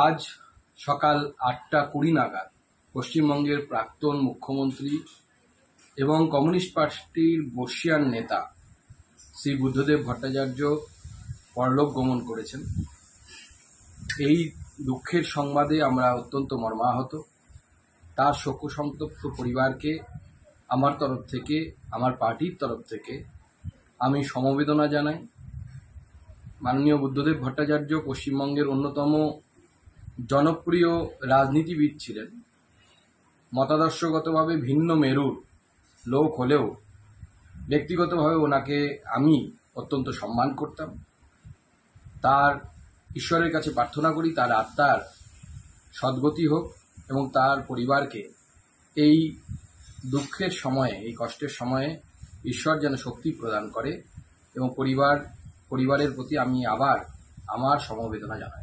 আজ সকাল আটটা কুড়ি নাগাদ পশ্চিমবঙ্গের প্রাক্তন মুখ্যমন্ত্রী এবং কমিউনিস্ট পার্টির বর্ষিয়ান নেতা শ্রী বুদ্ধদেব ভট্টাচার্য পরলোক গমন করেছেন এই দুঃখের সংবাদে আমরা অত্যন্ত মর্মাহত তার শোকসন্তপ্ত পরিবারকে আমার তরফ থেকে আমার পার্টির তরফ থেকে আমি সমবেদনা জানাই মাননীয় বুদ্ধদেব ভট্টাচার্য পশ্চিমবঙ্গের অন্যতম জনপ্রিয় রাজনীতিবিদ ছিলেন মতাদর্শগতভাবে ভিন্ন মেরুর লোক হলেও ব্যক্তিগতভাবে ওনাকে আমি অত্যন্ত সম্মান করতাম তার ঈশ্বরের কাছে প্রার্থনা করি তার আত্মার সদ্গতি হোক এবং তার পরিবারকে এই দুঃখের সময়ে এই কষ্টের সময়ে ঈশ্বর যেন শক্তি প্রদান করে এবং পরিবার পরিবারের প্রতি আমি আবার আমার সমবেদনা জানাই